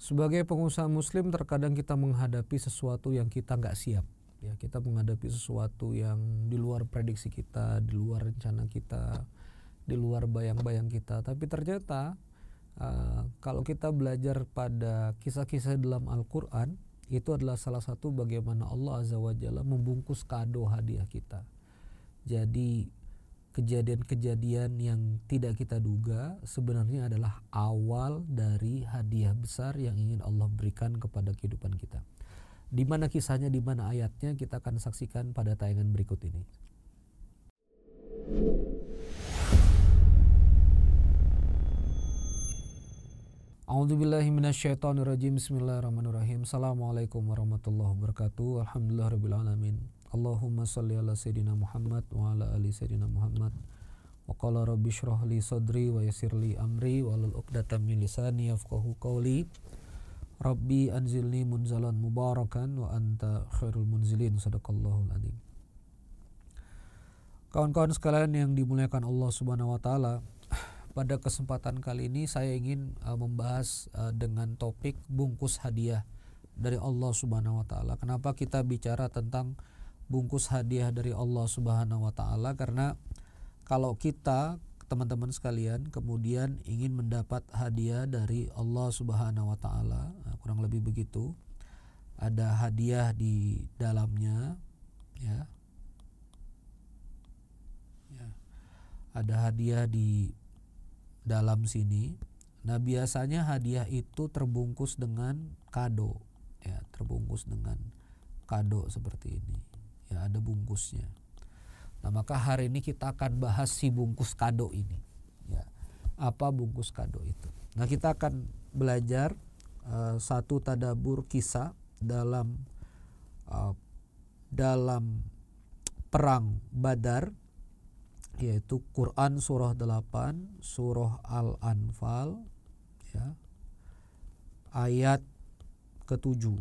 sebagai pengusaha muslim terkadang kita menghadapi sesuatu yang kita nggak siap ya kita menghadapi sesuatu yang di luar prediksi kita di luar rencana kita di luar bayang-bayang kita tapi ternyata uh, kalau kita belajar pada kisah-kisah dalam Al-Quran itu adalah salah satu bagaimana Allah Azza wa Jalla membungkus kado hadiah kita jadi kejadian-kejadian yang tidak kita duga sebenarnya adalah awal dari hadiah besar yang ingin Allah berikan kepada kehidupan kita. Di mana kisahnya, di mana ayatnya kita akan saksikan pada tayangan berikut ini. A'udzubillahiminasyaitonirrajim Bismillahirrahmanirrahim Assalamualaikum warahmatullahi wabarakatuh Alhamdulillahirobbilalamin. Allahumma salli ala sayyidina Muhammad wa ala ali sayyidina Muhammad wa qala rabbi shrah li sadri wa yassir li amri wa lal uqdata min lisani yafqahu qawli rabbi anzilni munzalan mubarakan wa anta khairul munzilin sadaqallahul alim Kawan-kawan sekalian yang dimuliakan Allah Subhanahu wa taala, pada kesempatan kali ini saya ingin uh, membahas uh, dengan topik bungkus hadiah dari Allah Subhanahu wa taala. Kenapa kita bicara tentang bungkus hadiah dari Allah Subhanahu wa taala karena kalau kita teman-teman sekalian kemudian ingin mendapat hadiah dari Allah Subhanahu wa taala, nah, kurang lebih begitu. Ada hadiah di dalamnya ya. Ya. Ada hadiah di dalam sini. Nah, biasanya hadiah itu terbungkus dengan kado ya, terbungkus dengan kado seperti ini ya ada bungkusnya nah maka hari ini kita akan bahas si bungkus kado ini ya apa bungkus kado itu nah kita akan belajar uh, satu tadabur kisah dalam uh, dalam perang Badar yaitu Quran surah 8, surah Al-Anfal ya. Ayat ketujuh,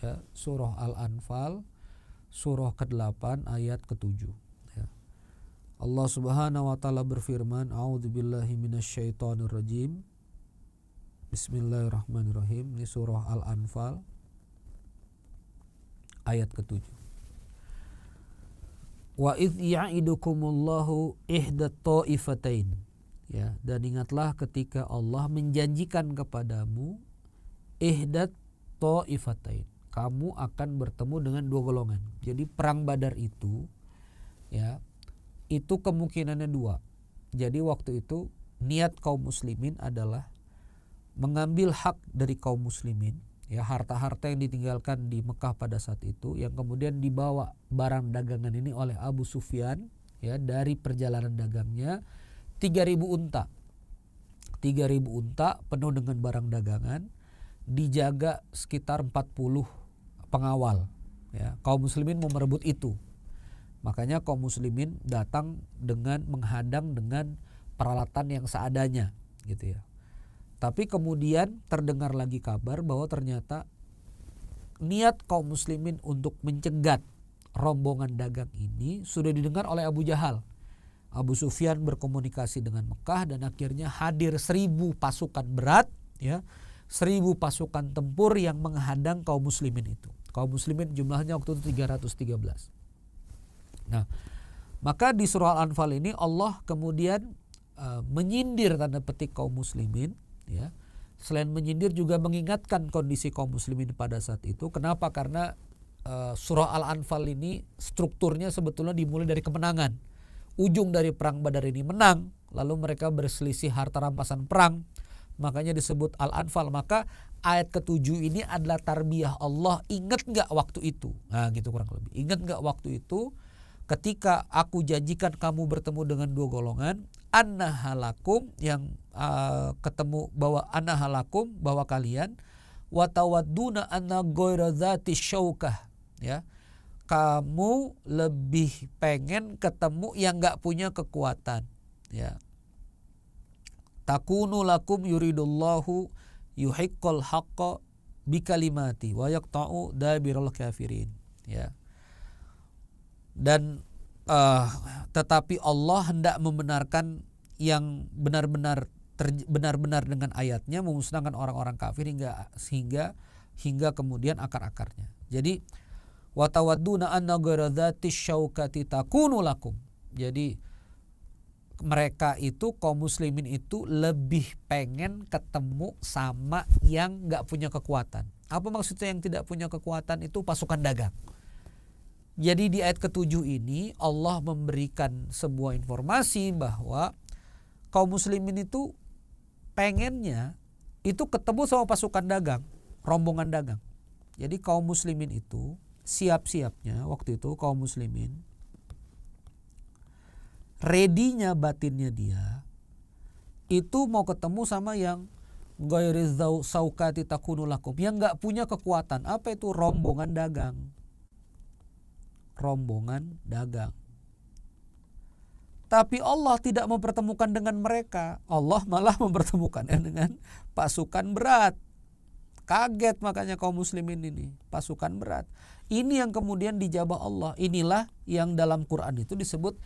ya, surah Al-Anfal surah ke-8 ayat ke-7 ya. Allah Subhanahu wa taala berfirman a'udzubillahi rajim. Bismillahirrahmanirrahim ini surah Al-Anfal ayat ke-7 Wa idh ya'idukumullahu ihdat ta'ifatain ya dan ingatlah ketika Allah menjanjikan kepadamu ihdat ta'ifatain kamu akan bertemu dengan dua golongan. Jadi perang Badar itu ya itu kemungkinannya dua. Jadi waktu itu niat kaum muslimin adalah mengambil hak dari kaum muslimin ya harta-harta yang ditinggalkan di Mekah pada saat itu yang kemudian dibawa barang dagangan ini oleh Abu Sufyan ya dari perjalanan dagangnya 3000 unta 3000 unta penuh dengan barang dagangan dijaga sekitar 40 pengawal. Ya, kaum muslimin mau merebut itu. Makanya kaum muslimin datang dengan menghadang dengan peralatan yang seadanya gitu ya. Tapi kemudian terdengar lagi kabar bahwa ternyata niat kaum muslimin untuk mencegat rombongan dagang ini sudah didengar oleh Abu Jahal. Abu Sufyan berkomunikasi dengan Mekah dan akhirnya hadir seribu pasukan berat, ya, seribu pasukan tempur yang menghadang kaum muslimin itu. Kaum muslimin jumlahnya waktu itu 313. Nah, maka di surah Al-Anfal ini Allah kemudian uh, menyindir tanda petik kaum muslimin ya. Selain menyindir juga mengingatkan kondisi kaum muslimin pada saat itu. Kenapa? Karena uh, surah Al-Anfal ini strukturnya sebetulnya dimulai dari kemenangan. Ujung dari perang Badar ini menang, lalu mereka berselisih harta rampasan perang Makanya disebut Al-Anfal. Maka ayat ketujuh ini adalah tarbiyah Allah. Ingat nggak waktu itu? Nah gitu kurang lebih. Ingat nggak waktu itu? Ketika aku janjikan kamu bertemu dengan dua golongan, anahalakum yang uh, ketemu bahwa anahalakum bahwa kalian watawaduna anna ghaira syaukah ya kamu lebih pengen ketemu yang nggak punya kekuatan ya takunu lakum yuridullahu yuhiqqal haqqa bikalimati wa yaqta'u dabiral kafirin ya dan uh, tetapi Allah hendak membenarkan yang benar-benar benar-benar dengan ayatnya memusnahkan orang-orang kafir hingga sehingga hingga kemudian akar-akarnya. Jadi watawaduna anna gharadzatis syaukati takunu lakum. Jadi mereka itu kaum muslimin itu lebih pengen ketemu sama yang nggak punya kekuatan. Apa maksudnya yang tidak punya kekuatan itu pasukan dagang. Jadi di ayat ketujuh ini Allah memberikan sebuah informasi bahwa kaum muslimin itu pengennya itu ketemu sama pasukan dagang, rombongan dagang. Jadi kaum muslimin itu siap-siapnya waktu itu kaum muslimin ready-nya batinnya dia itu mau ketemu sama yang gairizau saukati takunulakum yang nggak punya kekuatan apa itu rombongan dagang rombongan dagang tapi Allah tidak mempertemukan dengan mereka Allah malah mempertemukan dengan pasukan berat kaget makanya kaum muslimin ini pasukan berat ini yang kemudian dijabah Allah inilah yang dalam Quran itu disebut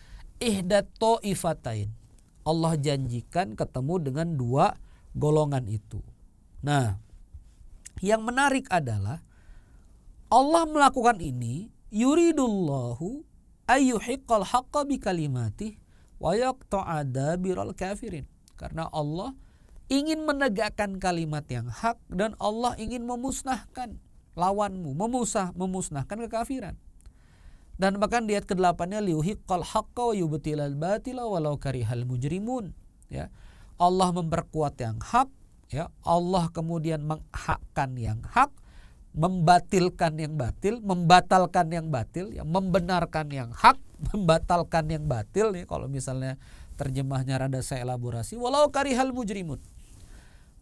ihdat to'ifatain. Allah janjikan ketemu dengan dua golongan itu. Nah, yang menarik adalah Allah melakukan ini yuridullahu ayyuhiqqal haqqa kalimatih wa yaqta'ada biral kafirin. Karena Allah ingin menegakkan kalimat yang hak dan Allah ingin memusnahkan lawanmu, memusah, memusnahkan kekafiran. Dan bahkan di ayat ke-8-nya liuhiqqal haqqa wa yubtilal batila walau karihal mujrimun. Ya. Allah memperkuat yang hak, ya. Allah kemudian menghakkan yang hak, membatilkan yang batil, membatalkan yang batil, ya. membenarkan yang hak, membatalkan yang batil nih ya. kalau misalnya terjemahnya rada saya elaborasi walau karihal mujrimun.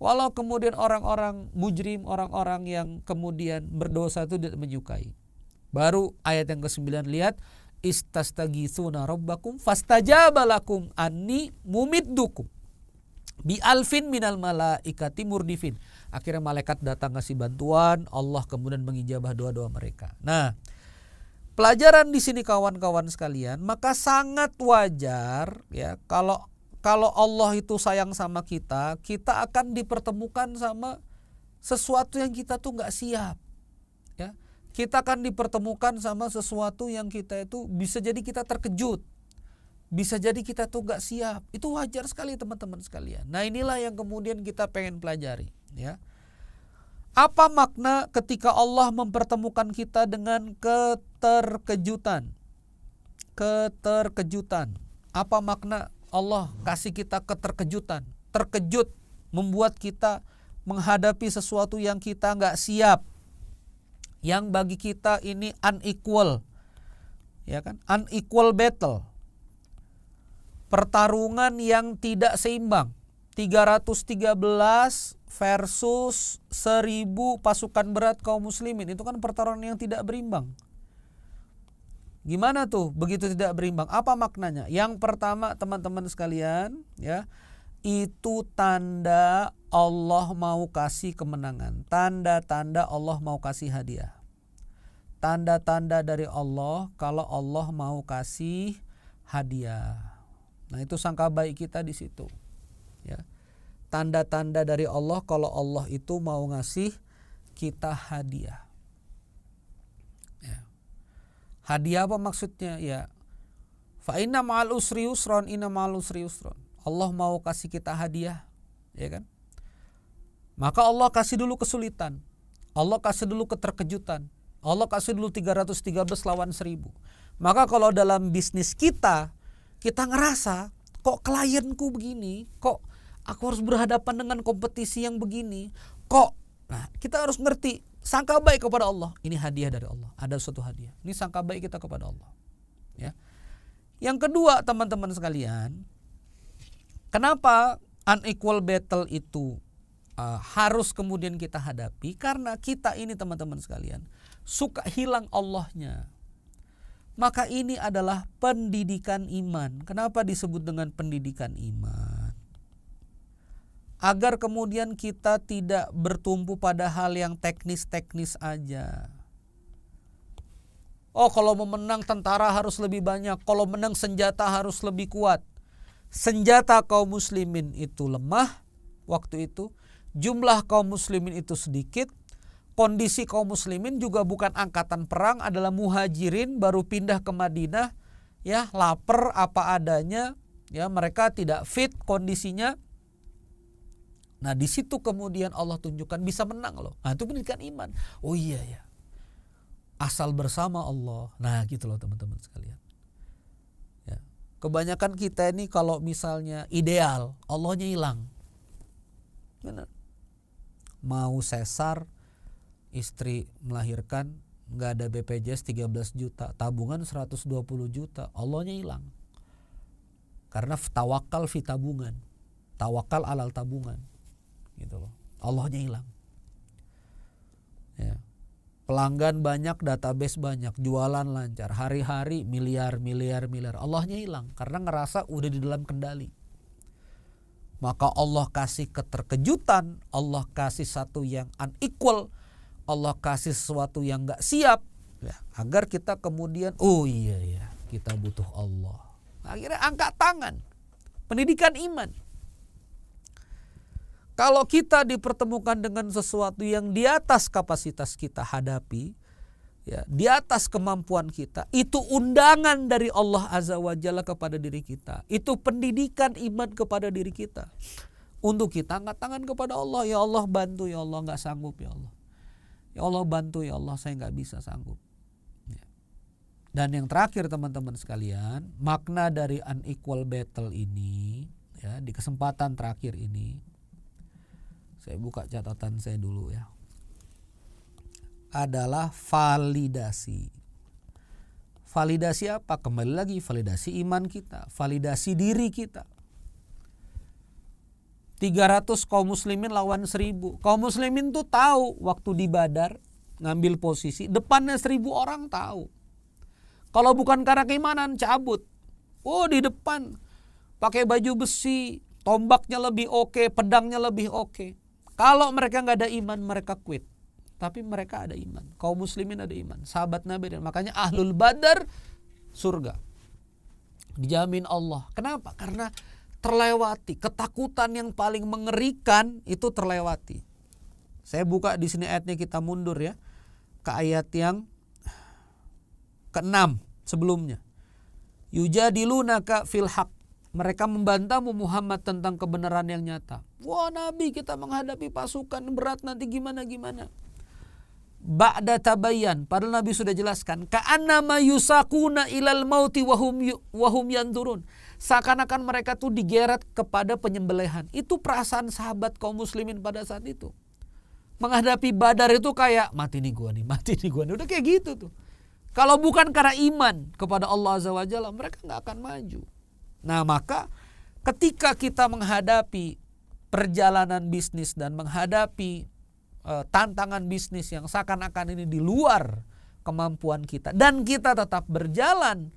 Walau kemudian orang-orang mujrim, orang-orang yang kemudian berdosa itu tidak menyukai. Baru ayat yang ke-9 lihat istastagitsuna rabbakum fastajaba lakum anni mumiddukum bi alfin minal malaikati murdifin. Akhirnya malaikat datang kasih bantuan, Allah kemudian mengijabah doa-doa mereka. Nah, pelajaran di sini kawan-kawan sekalian, maka sangat wajar ya kalau kalau Allah itu sayang sama kita, kita akan dipertemukan sama sesuatu yang kita tuh nggak siap. Ya kita akan dipertemukan sama sesuatu yang kita itu bisa jadi kita terkejut. Bisa jadi kita tuh gak siap. Itu wajar sekali teman-teman sekalian. Nah inilah yang kemudian kita pengen pelajari. Ya. Apa makna ketika Allah mempertemukan kita dengan keterkejutan? Keterkejutan. Apa makna Allah kasih kita keterkejutan? Terkejut membuat kita menghadapi sesuatu yang kita gak siap yang bagi kita ini unequal ya kan unequal battle pertarungan yang tidak seimbang 313 versus 1000 pasukan berat kaum muslimin itu kan pertarungan yang tidak berimbang gimana tuh begitu tidak berimbang apa maknanya yang pertama teman-teman sekalian ya itu tanda Allah mau kasih kemenangan, tanda-tanda Allah mau kasih hadiah. Tanda-tanda dari Allah kalau Allah mau kasih hadiah. Nah, itu sangka baik kita di situ. Ya. Tanda-tanda dari Allah kalau Allah itu mau ngasih kita hadiah. Ya. Hadiah apa maksudnya? Ya, Fa inna ma'al usri usron, inna ma'al usri usron. Allah mau kasih kita hadiah, ya kan? Maka Allah kasih dulu kesulitan. Allah kasih dulu keterkejutan. Allah kasih dulu 313 lawan 1000. Maka kalau dalam bisnis kita, kita ngerasa kok klienku begini, kok aku harus berhadapan dengan kompetisi yang begini, kok. Nah, kita harus ngerti sangka baik kepada Allah. Ini hadiah dari Allah. Ada suatu hadiah. Ini sangka baik kita kepada Allah. Ya. Yang kedua, teman-teman sekalian, Kenapa unequal battle itu uh, harus kemudian kita hadapi? Karena kita ini teman-teman sekalian suka hilang Allahnya. Maka ini adalah pendidikan iman. Kenapa disebut dengan pendidikan iman? Agar kemudian kita tidak bertumpu pada hal yang teknis-teknis aja. Oh, kalau mau menang tentara harus lebih banyak, kalau menang senjata harus lebih kuat senjata kaum muslimin itu lemah waktu itu, jumlah kaum muslimin itu sedikit, kondisi kaum muslimin juga bukan angkatan perang adalah muhajirin baru pindah ke Madinah ya lapar apa adanya ya mereka tidak fit kondisinya nah di situ kemudian Allah tunjukkan bisa menang loh nah itu pendidikan iman oh iya ya asal bersama Allah nah gitu loh teman-teman sekalian Kebanyakan kita ini kalau misalnya ideal, Allahnya hilang. Benar. Mau sesar, istri melahirkan, nggak ada BPJS 13 juta, tabungan 120 juta, Allahnya hilang. Karena tawakal fitabungan, tawakal alal tabungan, gitu loh. Allahnya hilang pelanggan banyak, database banyak, jualan lancar, hari-hari miliar, miliar, miliar. Allahnya hilang karena ngerasa udah di dalam kendali. Maka Allah kasih keterkejutan, Allah kasih satu yang unequal, Allah kasih sesuatu yang gak siap. Ya, agar kita kemudian, oh iya ya, kita butuh Allah. Akhirnya angkat tangan, pendidikan iman. Kalau kita dipertemukan dengan sesuatu yang di atas kapasitas kita hadapi, ya, di atas kemampuan kita, itu undangan dari Allah Azza wa Jalla kepada diri kita. Itu pendidikan iman kepada diri kita. Untuk kita angkat tangan kepada Allah, ya Allah bantu, ya Allah nggak sanggup, ya Allah. Ya Allah bantu, ya Allah saya nggak bisa sanggup. Ya. Dan yang terakhir teman-teman sekalian, makna dari unequal battle ini, ya di kesempatan terakhir ini, saya buka catatan saya dulu ya. Adalah validasi. Validasi apa? Kembali lagi validasi iman kita, validasi diri kita. 300 kaum muslimin lawan 1000. Kaum muslimin tuh tahu waktu di Badar ngambil posisi, depannya 1000 orang tahu. Kalau bukan karena keimanan cabut. Oh, di depan pakai baju besi, tombaknya lebih oke, okay, pedangnya lebih oke. Okay. Kalau mereka nggak ada iman, mereka quit. Tapi mereka ada iman. Kaum muslimin ada iman. Sahabat Nabi dan makanya ahlul badar surga. Dijamin Allah. Kenapa? Karena terlewati. Ketakutan yang paling mengerikan itu terlewati. Saya buka di sini ayatnya kita mundur ya. Ke ayat yang keenam sebelumnya. Yujadilunaka fil mereka membantahmu Muhammad tentang kebenaran yang nyata. Wah Nabi kita menghadapi pasukan berat nanti gimana-gimana. Ba'da tabayan. Padahal Nabi sudah jelaskan. Ka'anama yusakuna ilal mauti wahum, wahum yanturun. Seakan-akan mereka tuh digeret kepada penyembelihan. Itu perasaan sahabat kaum muslimin pada saat itu. Menghadapi badar itu kayak mati nih gua nih, mati nih gua nih. Udah kayak gitu tuh. Kalau bukan karena iman kepada Allah Azza wa Jalla, mereka nggak akan maju. Nah, maka ketika kita menghadapi perjalanan bisnis dan menghadapi e, tantangan bisnis yang seakan-akan ini di luar kemampuan kita dan kita tetap berjalan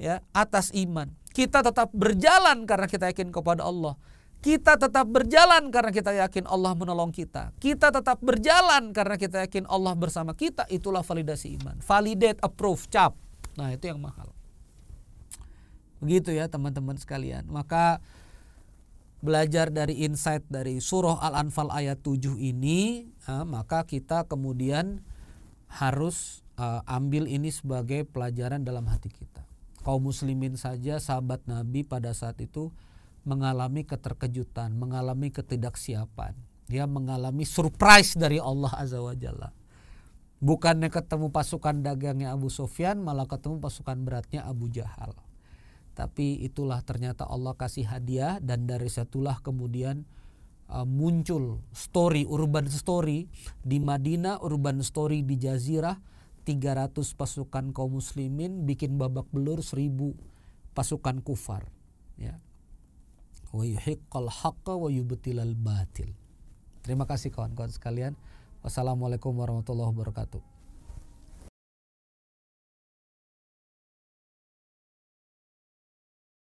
ya atas iman. Kita tetap berjalan karena kita yakin kepada Allah. Kita tetap berjalan karena kita yakin Allah menolong kita. Kita tetap berjalan karena kita yakin Allah bersama kita. Itulah validasi iman. Validate, approve, cap. Nah, itu yang mahal. Begitu ya teman-teman sekalian. Maka belajar dari insight dari surah Al-Anfal ayat 7 ini, eh, maka kita kemudian harus eh, ambil ini sebagai pelajaran dalam hati kita. Kaum muslimin saja sahabat Nabi pada saat itu mengalami keterkejutan, mengalami ketidaksiapan. Dia mengalami surprise dari Allah Azza wa Jalla. Bukannya ketemu pasukan dagangnya Abu Sofyan, malah ketemu pasukan beratnya Abu Jahal tapi itulah ternyata Allah kasih hadiah dan dari situlah kemudian uh, muncul story urban story di Madinah urban story di Jazirah 300 pasukan kaum muslimin bikin babak belur 1000 pasukan kufar ya wa yuhiqqal haqqa wa yubtilal batil terima kasih kawan-kawan sekalian wassalamualaikum warahmatullahi wabarakatuh